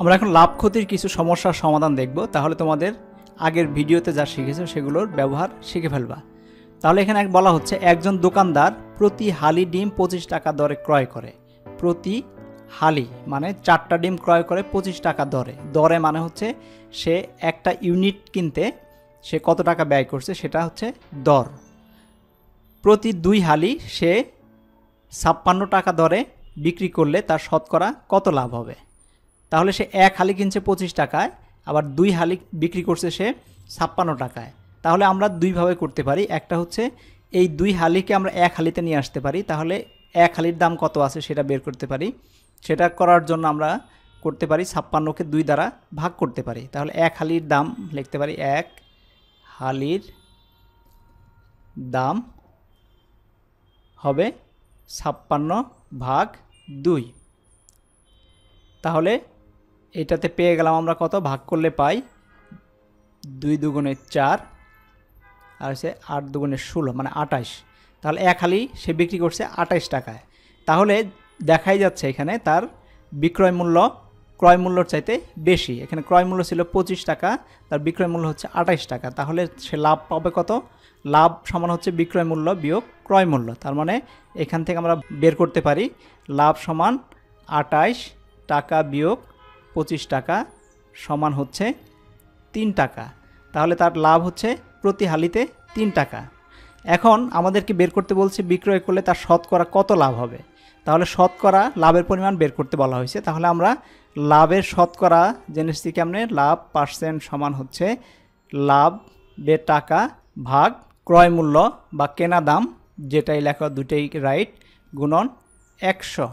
আমরা এখন লাভ ক্ষতির কিছু সমস্যার সমাধান দেখব তাহলে তোমাদের আগের ভিডিওতে যা শিখেছো সেগুলোর ব্যবহার শিখে ফেলবা তাহলে এখানে এক বলা হচ্ছে একজন দোকানদার প্রতি হালি ডিম পঁচিশ টাকা দরে ক্রয় করে প্রতি হালি মানে চারটা ডিম ক্রয় করে পঁচিশ টাকা দরে দরে মানে হচ্ছে সে একটা ইউনিট কিনতে সে কত টাকা ব্যয় করছে সেটা হচ্ছে দর প্রতি দুই হালি সে ছাপ্পান্ন টাকা দরে বিক্রি করলে তার শতকরা কত লাভ হবে তাহলে সে এক হালি কিনছে পঁচিশ টাকায় আবার দুই হালি বিক্রি করছে সে ছাপ্পান্ন টাকায় তাহলে আমরা দুইভাবে করতে পারি একটা হচ্ছে এই দুই হালিকে আমরা এক হালিতে নিয়ে আসতে পারি তাহলে এক হালির দাম কত আছে সেটা বের করতে পারি সেটা করার জন্য আমরা করতে পারি ছাপ্পান্নকে দুই দ্বারা ভাগ করতে পারি তাহলে এক হালির দাম লিখতে পারি এক হালির দাম হবে ছাপ্পান্ন ভাগ দুই তাহলে এটাতে পেয়ে গেলাম আমরা কত ভাগ করলে পাই দুই দুগুণে চার আর হচ্ছে আট দুগুণে ষোলো মানে আটাইশ তাহলে এক হালি সে বিক্রি করছে আটাইশ টাকায় তাহলে দেখাই যাচ্ছে এখানে তার বিক্রয় মূল্য ক্রয় মূল্যর চাইতে বেশি এখানে ক্রয় মূল্য ছিল পঁচিশ টাকা তার বিক্রয় মূল্য হচ্ছে আটাইশ টাকা তাহলে সে লাভ পাবে কত লাভ সমান হচ্ছে বিক্রয় মূল্য বিয়োগ ক্রয় মূল্য তার মানে এখান থেকে আমরা বের করতে পারি লাভ সমান আটাইশ টাকা বিয়োগ পঁচিশ টাকা সমান হচ্ছে তিন টাকা তাহলে তার লাভ হচ্ছে প্রতি হালিতে তিন টাকা এখন আমাদেরকে বের করতে বলছে বিক্রয় করলে তার শতকরা কত লাভ হবে তাহলে শতকরা লাভের পরিমাণ বের করতে বলা হয়েছে তাহলে আমরা লাভের শতকরা জিনিসটি কেমনে লাভ পার্সেন্ট সমান হচ্ছে লাভ বে টাকা ভাগ ক্রয় মূল্য বা কেনা দাম যেটাই লেখা দুটোই রাইট গুণন একশো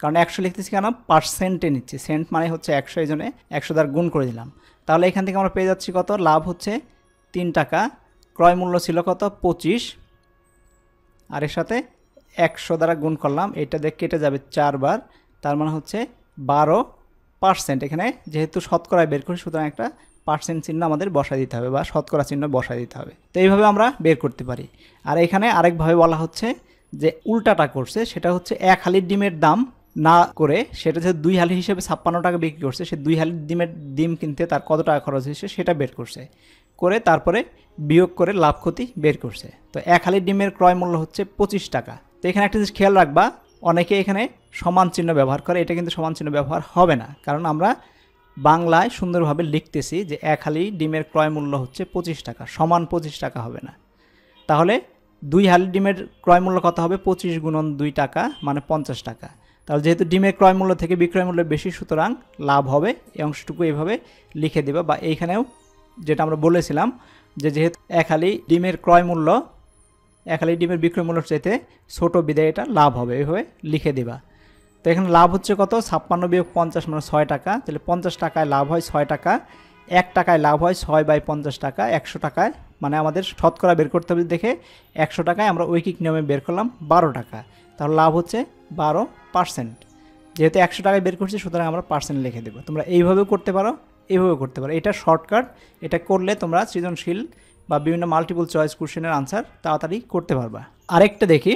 কারণ একশো লিখতেছি কেন পার্সেন্টে নিচ্ছি সেন্ট মানে হচ্ছে একশো এই জন্য একশো দ্বার গুণ করে দিলাম তাহলে এখান থেকে আমরা পেয়ে যাচ্ছি কত লাভ হচ্ছে তিন টাকা ক্রয় মূল্য ছিল কত পঁচিশ আর এর সাথে একশো দ্বারা গুণ করলাম এটা দেখ কেটে যাবে চারবার তার মানে হচ্ছে বারো পার্সেন্ট এখানে যেহেতু শতকরায় বের করি সুতরাং একটা পার্সেন্ট চিহ্ন আমাদের বসায় দিতে হবে বা শতকরা চিহ্ন বসায় দিতে হবে তো এইভাবে আমরা বের করতে পারি আর এখানে আরেকভাবে বলা হচ্ছে যে উল্টাটা করছে সেটা হচ্ছে এক হালির ডিমের দাম না করে সেটা যে দুই হালি হিসেবে ছাপ্পান্ন টাকা বিক্রি করছে সে দুই হালির ডিমের ডিম কিনতে তার কত টাকা খরচ হয়েছে সেটা বের করছে করে তারপরে বিয়োগ করে লাভ ক্ষতি বের করছে তো এক হালি ডিমের ক্রয় মূল্য হচ্ছে পঁচিশ টাকা তো এখানে একটা জিনিস খেয়াল রাখবা অনেকে এখানে সমান চিহ্ন ব্যবহার করে এটা কিন্তু সমান চিহ্ন ব্যবহার হবে না কারণ আমরা বাংলায় সুন্দরভাবে লিখতেছি যে এক হালি ডিমের ক্রয় মূল্য হচ্ছে পঁচিশ টাকা সমান পঁচিশ টাকা হবে না তাহলে দুই হালি ডিমের ক্রয় মূল্য কত হবে পঁচিশ গুণন দুই টাকা মানে পঞ্চাশ টাকা তাহলে যেহেতু ডিমের ক্রয় মূল্য থেকে বিক্রয় মূল্য বেশি সুতরাং লাভ হবে এই অংশটুকু এভাবে লিখে দেবে বা এইখানেও যেটা আমরা বলেছিলাম যে যেহেতু একালি ডিমের ক্রয় মূল্য একালি ডিমের বিক্রয় মূল্য চাইতে ছোটো বিদায় এটা লাভ হবে এভাবে লিখে দেবা তো এখানে লাভ হচ্ছে কত ছাপ্পান্ন বিয়োগ পঞ্চাশ মানে ছয় টাকা তাহলে পঞ্চাশ টাকায় লাভ হয় ছয় টাকা এক টাকায় লাভ হয় ছয় বাই পঞ্চাশ টাকা একশো টাকায় মানে আমাদের শতকরা বের করতে হবে দেখে একশো টাকায় আমরা ঐকিক নিয়মে বের করলাম বারো টাকা তাহলে লাভ হচ্ছে বারো পার্সেন্ট যেহেতু একশো টাকায় বের করছি সুতরাং আমরা পার্সেন্ট লিখে দেবো তোমরা এইভাবেও করতে পারো এইভাবে করতে পারো এটা শর্টকাট এটা করলে তোমরা সৃজনশীল বা বিভিন্ন মাল্টিপল চয়েস কোশ্চেনের আনসার তাড়াতাড়ি করতে পারবা আরেকটা দেখি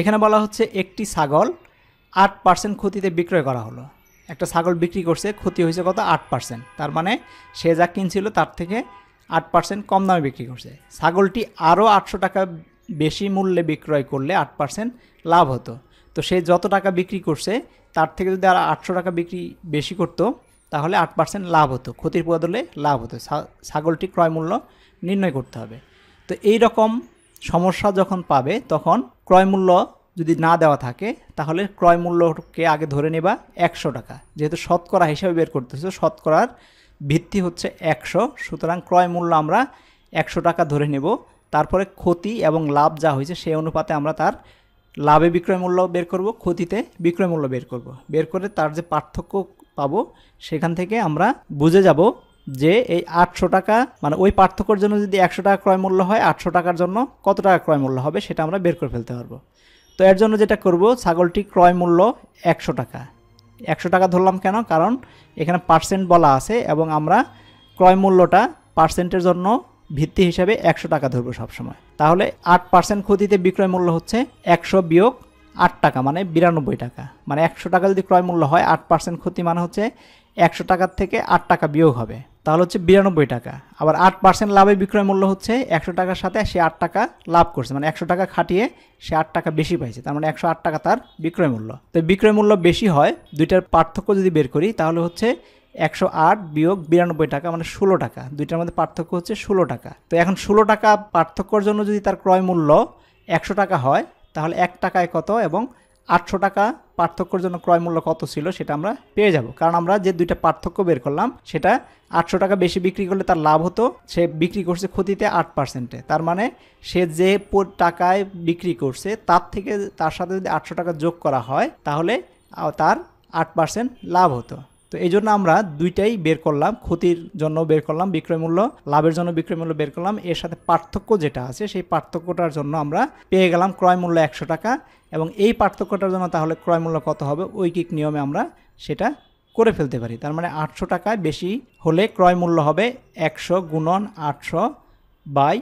এখানে বলা হচ্ছে একটি ছাগল আট পার্সেন্ট ক্ষতিতে বিক্রয় করা হলো একটা ছাগল বিক্রি করছে ক্ষতি হয়েছে কত আট পার্সেন্ট তার মানে সে যা কিনছিল তার থেকে আট পার্সেন্ট কম দামে বিক্রি করছে ছাগলটি আরও আটশো টাকা বেশি মূল্যে বিক্রয় করলে আট পার্সেন্ট লাভ হতো তো সে যত টাকা বিক্রি করছে তার থেকে যদি আর আটশো টাকা বিক্রি বেশি করতো তাহলে আট পার্সেন্ট লাভ হতো ক্ষতির বদলে লাভ হতো ছাগলটি ক্রয় মূল্য নির্ণয় করতে হবে তো এই রকম সমস্যা যখন পাবে তখন ক্রয় মূল্য যদি না দেওয়া থাকে তাহলে ক্রয় মূল্যকে আগে ধরে নেবা একশো টাকা যেহেতু শতকরা হিসাবে বের করতেছে শতকরার ভিত্তি হচ্ছে একশো সুতরাং ক্রয় মূল্য আমরা একশো টাকা ধরে নেব তারপরে ক্ষতি এবং লাভ যা হয়েছে সেই অনুপাতে আমরা তার লাভে বিক্রয় মূল্য বের করব ক্ষতিতে বিক্রয় মূল্য বের করব বের করে তার যে পার্থক্য পাবো সেখান থেকে আমরা বুঝে যাব যে এই আটশো টাকা মানে ওই পার্থক্যর জন্য যদি একশো টাকা ক্রয় মূল্য হয় আটশো টাকার জন্য কত টাকা ক্রয় মূল্য হবে সেটা আমরা বের করে ফেলতে পারবো তো এর জন্য যেটা করব ছাগলটি ক্রয় মূল্য একশো টাকা একশো টাকা ধরলাম কেন কারণ এখানে পার্সেন্ট বলা আছে এবং আমরা ক্রয় মূল্যটা পার্সেন্টের জন্য ভিত্তি হিসাবে একশো টাকা ধরবো সবসময় তাহলে আট পার্সেন্ট ক্ষতিতে বিক্রয় মূল্য হচ্ছে একশো বিয়োগ আট টাকা মানে বিরানব্বই টাকা মানে একশো টাকা যদি ক্রয় মূল্য হয় আট পার্সেন্ট ক্ষতি মানে হচ্ছে একশো টাকার থেকে আট টাকা বিয়োগ হবে তাহলে হচ্ছে বিরানব্বই টাকা আবার আট পার্সেন্ট লাভে বিক্রয় মূল্য হচ্ছে একশো টাকার সাথে সে আট টাকা লাভ করছে মানে একশো টাকা খাটিয়ে সে আট টাকা বেশি পাইছে তার মানে একশো আট টাকা তার বিক্রয় মূল্য তো বিক্রয় মূল্য বেশি হয় দুইটার পার্থক্য যদি বের করি তাহলে হচ্ছে একশো আট বিয়োগ বিরানব্বই টাকা মানে ষোলো টাকা দুইটার মধ্যে পার্থক্য হচ্ছে ষোলো টাকা তো এখন ষোলো টাকা পার্থক্যর জন্য যদি তার ক্রয় মূল্য একশো টাকা হয় তাহলে এক টাকায় কত এবং আটশো টাকা পার্থক্যর জন্য ক্রয় মূল্য কত ছিল সেটা আমরা পেয়ে যাব কারণ আমরা যে দুইটা পার্থক্য বের করলাম সেটা আটশো টাকা বেশি বিক্রি করলে তার লাভ হতো সে বিক্রি করছে ক্ষতিতে আট পার্সেন্টে তার মানে সে যে টাকায় বিক্রি করছে তার থেকে তার সাথে যদি আটশো টাকা যোগ করা হয় তাহলে তার আট পার্সেন্ট লাভ হতো তো এই জন্য আমরা দুইটাই বের করলাম ক্ষতির জন্য বের করলাম বিক্রয় মূল্য লাভের জন্য বিক্রয় মূল্য বের করলাম এর সাথে পার্থক্য যেটা আছে সেই পার্থক্যটার জন্য আমরা পেয়ে গেলাম ক্রয় মূল্য একশো টাকা এবং এই পার্থক্যটার জন্য তাহলে ক্রয় মূল্য কত হবে ঐকিক নিয়মে আমরা সেটা করে ফেলতে পারি তার মানে আটশো টাকায় বেশি হলে ক্রয় মূল্য হবে একশো গুণন আটশো বাই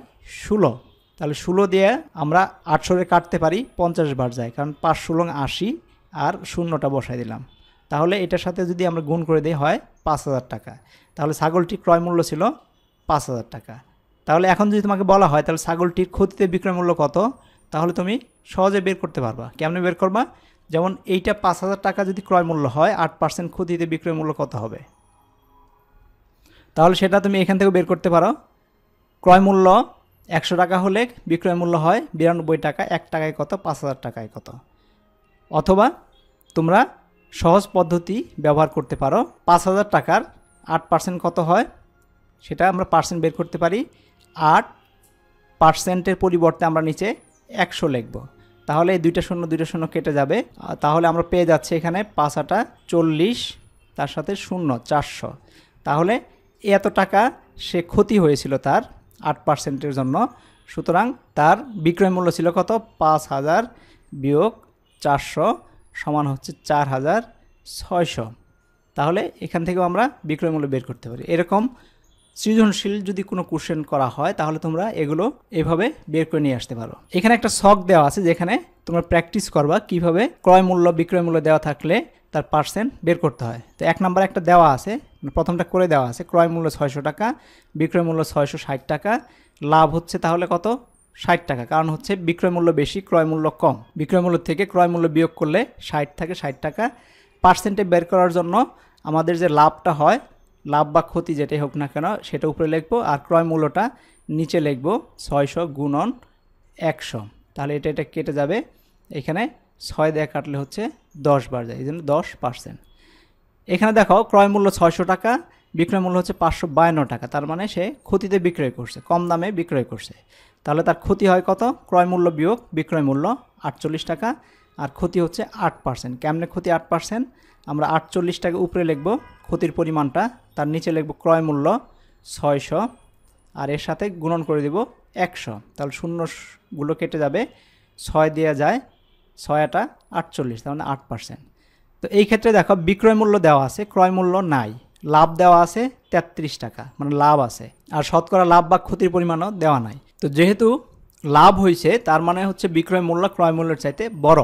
ষোলো তাহলে ষোলো দিয়ে আমরা আটশোরে কাটতে পারি পঞ্চাশ বার যায় কারণ পাঁচ ষোলো আশি আর শূন্যটা বসাই দিলাম তাহলে এটার সাথে যদি আমরা গুণ করে দিই হয় পাঁচ হাজার টাকা তাহলে ছাগলটি ক্রয় মূল্য ছিল পাঁচ হাজার টাকা তাহলে এখন যদি তোমাকে বলা হয় তাহলে ছাগলটির ক্ষতিতে বিক্রয় মূল্য কত তাহলে তুমি সহজে বের করতে পারবা কেমন বের করবা যেমন এইটা পাঁচ হাজার টাকা যদি ক্রয় মূল্য হয় আট পার্সেন্ট ক্ষতিতে বিক্রয় মূল্য কত হবে তাহলে সেটা তুমি এখান থেকে বের করতে পারো ক্রয় মূল্য একশো টাকা হলে বিক্রয় মূল্য হয় বিরানব্বই টাকা এক টাকায় কত পাঁচ হাজার টাকায় কত অথবা তোমরা সহজ পদ্ধতি ব্যবহার করতে পারো পাঁচ হাজার টাকার আট পার্সেন্ট কত হয় সেটা আমরা পার্সেন্ট বের করতে পারি আট পার্সেন্টের পরিবর্তে আমরা নিচে একশো লিখব তাহলে এই দুইটা শূন্য দুইটা শূন্য কেটে যাবে তাহলে আমরা পেয়ে যাচ্ছি এখানে পাঁচ আটা চল্লিশ তার সাথে শূন্য চারশো তাহলে এত টাকা সে ক্ষতি হয়েছিল তার আট পার্সেন্টের জন্য সুতরাং তার বিক্রয় মূল্য ছিল কত পাঁচ হাজার বিয়োগ চারশো সমান হচ্ছে চার হাজার ছয়শো তাহলে এখান থেকেও আমরা বিক্রয় মূল্য বের করতে পারি এরকম সৃজনশীল যদি কোনো কোশ্চেন করা হয় তাহলে তোমরা এগুলো এভাবে বের করে নিয়ে আসতে পারো এখানে একটা শখ দেওয়া আছে যেখানে তোমরা প্র্যাকটিস করবা কিভাবে ক্রয় মূল্য বিক্রয় মূল্য দেওয়া থাকলে তার পার্সেন্ট বের করতে হয় তো এক নম্বর একটা দেওয়া আছে প্রথমটা করে দেওয়া আছে ক্রয় মূল্য ছয়শো টাকা বিক্রয় মূল্য ছয়শো ষাট টাকা লাভ হচ্ছে তাহলে কত ষাট টাকা কারণ হচ্ছে বিক্রয় মূল্য বেশি ক্রয় মূল্য কম বিক্রয় মূল্য থেকে ক্রয় মূল্য বিয়োগ করলে ষাট থাকে ষাট টাকা পার্সেন্টে বের করার জন্য আমাদের যে লাভটা হয় লাভ বা ক্ষতি যেটাই হোক না কেন সেটা উপরে লিখবো আর ক্রয় মূল্যটা নিচে লিখবো ছয়শো গুণন একশো তাহলে এটা এটা কেটে যাবে এখানে ছয় দেয়া কাটলে হচ্ছে দশ বার যায় এই জন্য দশ পার্সেন্ট এখানে দেখো ক্রয় মূল্য ছয়শো টাকা বিক্রয় মূল্য হচ্ছে পাঁচশো বায়ান্ন টাকা তার মানে সে ক্ষতিতে বিক্রয় করছে কম দামে বিক্রয় করছে তাহলে তার ক্ষতি হয় কত ক্রয় মূল্য বিয়োগ বিক্রয় মূল্য আটচল্লিশ টাকা আর ক্ষতি হচ্ছে আট পার্সেন্ট কেমনে ক্ষতি আট পার্সেন্ট আমরা আটচল্লিশ টাকা উপরে লিখব ক্ষতির পরিমাণটা তার নিচে লিখব ক্রয় মূল্য ছয়শো আর এর সাথে গুণন করে দেব একশো তাহলে শূন্যগুলো কেটে যাবে ছয় দেওয়া যায় ছয়টা আটচল্লিশ তার মানে আট পার্সেন্ট তো এই ক্ষেত্রে দেখো বিক্রয় মূল্য দেওয়া আছে ক্রয় মূল্য নাই লাভ দেওয়া আছে তেত্রিশ টাকা মানে লাভ আছে আর শতকরা লাভ বা ক্ষতির পরিমাণও দেওয়া নাই তো যেহেতু লাভ হয়েছে তার মানে হচ্ছে বিক্রয় মূল্য ক্রয় মূল্যের চাইতে বড়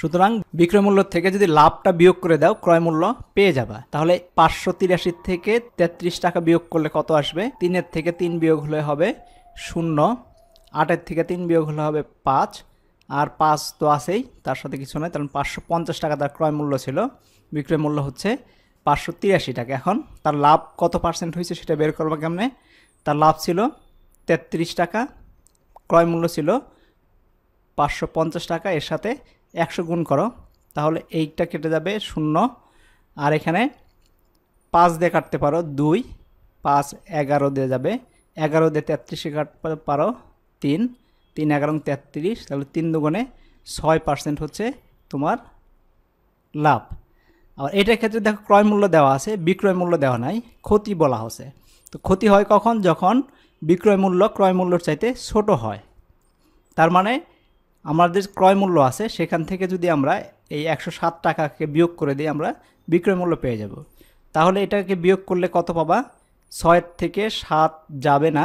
সুতরাং বিক্রয় মূল্য থেকে যদি লাভটা বিয়োগ করে দাও ক্রয় মূল্য পেয়ে যাবা তাহলে পাঁচশো তিরাশির থেকে ৩৩ টাকা বিয়োগ করলে কত আসবে তিনের থেকে তিন বিয়োগ হলে হবে শূন্য আটের থেকে তিন বিয়োগ হলে হবে পাঁচ আর পাঁচ তো আসেই তার সাথে কিছু নয় কারণ পাঁচশো পঞ্চাশ টাকা তার ক্রয় মূল্য ছিল বিক্রয় মূল্য হচ্ছে পাঁচশো তিরাশি টাকা এখন তার লাভ কত পার্সেন্ট হয়েছে সেটা বের করবা কেমনে তার লাভ ছিল তেত্রিশ টাকা ক্রয় মূল্য ছিল পাঁচশো পঞ্চাশ টাকা এর সাথে একশো গুণ করো তাহলে এইটা কেটে যাবে শূন্য আর এখানে পাঁচ দিয়ে কাটতে পারো দুই পাঁচ এগারো দিয়ে যাবে এগারো দিয়ে তেত্রিশে কাটতে পারো তিন তিন এগারো তেত্রিশ তাহলে তিন দুগুণে ছয় পার্সেন্ট হচ্ছে তোমার লাভ আবার এটার ক্ষেত্রে দেখো ক্রয় মূল্য দেওয়া আছে বিক্রয় মূল্য দেওয়া নাই ক্ষতি বলা হচ্ছে তো ক্ষতি হয় কখন যখন বিক্রয় মূল্য ক্রয় মূল্যর চাইতে ছোট হয় তার মানে আমাদের ক্রয় মূল্য আছে সেখান থেকে যদি আমরা এই একশো সাত টাকাকে বিয়োগ করে দিই আমরা বিক্রয় মূল্য পেয়ে যাব তাহলে এটাকে বিয়োগ করলে কত পাবা ছয় থেকে সাত যাবে না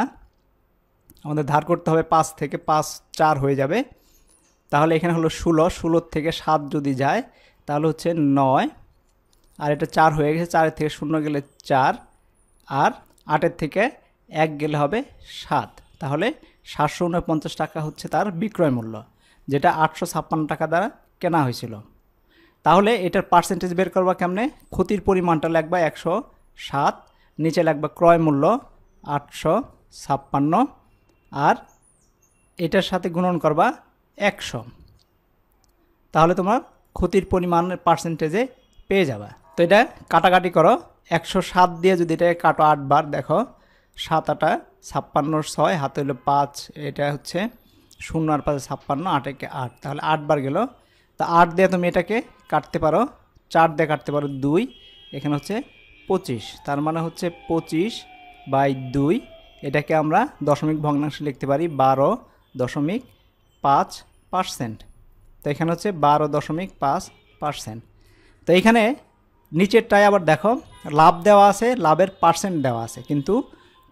আমাদের ধার করতে হবে পাঁচ থেকে পাঁচ চার হয়ে যাবে তাহলে এখানে হলো ষোলো ষোলোর থেকে সাত যদি যায় তাহলে হচ্ছে নয় আর এটা চার হয়ে গেছে চারের থেকে শূন্য গেলে চার আর আটের থেকে এক গেলে হবে সাত তাহলে সাতশো উনপঞ্চাশ টাকা হচ্ছে তার বিক্রয় মূল্য যেটা আটশো ছাপ্পান্ন টাকা দ্বারা কেনা হয়েছিল তাহলে এটার পার্সেন্টেজ বের করবা কেমনে ক্ষতির পরিমাণটা লাগবা একশো সাত নিচে লাগবা ক্রয় মূল্য আটশো ছাপ্পান্ন আর এটার সাথে গুণন করবা একশো তাহলে তোমার ক্ষতির পরিমাণ পার্সেন্টেজে পেয়ে যাবা তো এটা কাটাকাটি করো একশো সাত দিয়ে যদি এটাকে কাটো আটবার দেখো সাত আটা ছাপ্পান্ন ছয় হাতে হলো পাঁচ এটা হচ্ছে শূন্য আর পাঁচে ছাপ্পান্ন একে আট তাহলে আটবার গেল তা আট দিয়ে তুমি এটাকে কাটতে পারো চার দিয়ে কাটতে পারো দুই এখানে হচ্ছে পঁচিশ তার মানে হচ্ছে পঁচিশ বাই দুই এটাকে আমরা দশমিক ভগ্নাংশে লিখতে পারি বারো দশমিক পাঁচ পার্সেন্ট তো এখানে হচ্ছে বারো দশমিক পাঁচ পার্সেন্ট তো এখানে নিচেরটায় আবার দেখো লাভ দেওয়া আছে লাভের পার্সেন্ট দেওয়া আছে কিন্তু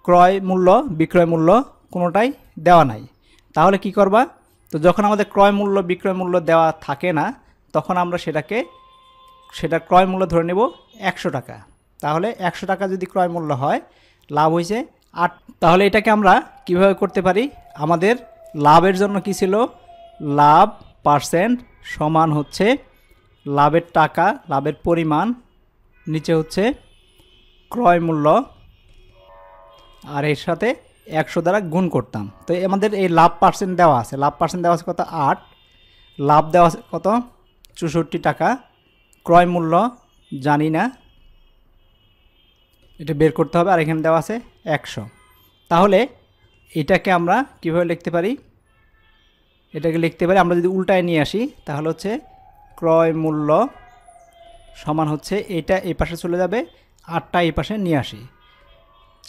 ক্রয় মূল্য বিক্রয় মূল্য কোনোটাই দেওয়া নাই তাহলে কি করবা তো যখন আমাদের ক্রয় মূল্য বিক্রয় মূল্য দেওয়া থাকে না তখন আমরা সেটাকে সেটা ক্রয় মূল্য ধরে নেব একশো টাকা তাহলে একশো টাকা যদি ক্রয় মূল্য হয় লাভ হয়েছে আট তাহলে এটাকে আমরা কিভাবে করতে পারি আমাদের লাভের জন্য কি ছিল লাভ পার্সেন্ট সমান হচ্ছে লাভের টাকা লাভের পরিমাণ নিচে হচ্ছে ক্রয় মূল্য আর এর সাথে একশো দ্বারা গুণ করতাম তো আমাদের এই লাভ পার্সেন্ট দেওয়া আছে লাভ পার্সেন্ট দেওয়া আছে কত আট লাভ দেওয়া আছে কত চৌষট্টি টাকা ক্রয় মূল্য জানি না এটা বের করতে হবে আর এখানে দেওয়া আছে একশো তাহলে এটাকে আমরা কীভাবে লিখতে পারি এটাকে লিখতে পারি আমরা যদি উল্টায় নিয়ে আসি তাহলে হচ্ছে ক্রয় মূল্য সমান হচ্ছে এটা এই পাশে চলে যাবে আটটা এই পাশে নিয়ে আসি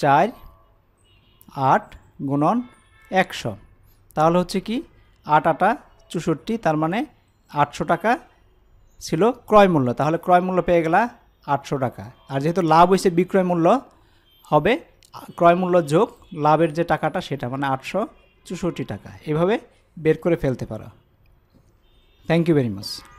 চার আট গুণন একশো তাহলে হচ্ছে কি আট আটা চৌষট্টি তার মানে আটশো টাকা ছিল ক্রয় মূল্য তাহলে ক্রয় মূল্য পেয়ে গেলা আটশো টাকা আর যেহেতু লাভ হয়েছে বিক্রয় মূল্য হবে ক্রয় মূল্য যোগ লাভের যে টাকাটা সেটা মানে আটশো চৌষট্টি টাকা এভাবে বের করে ফেলতে পারো থ্যাংক ইউ ভেরি মাচ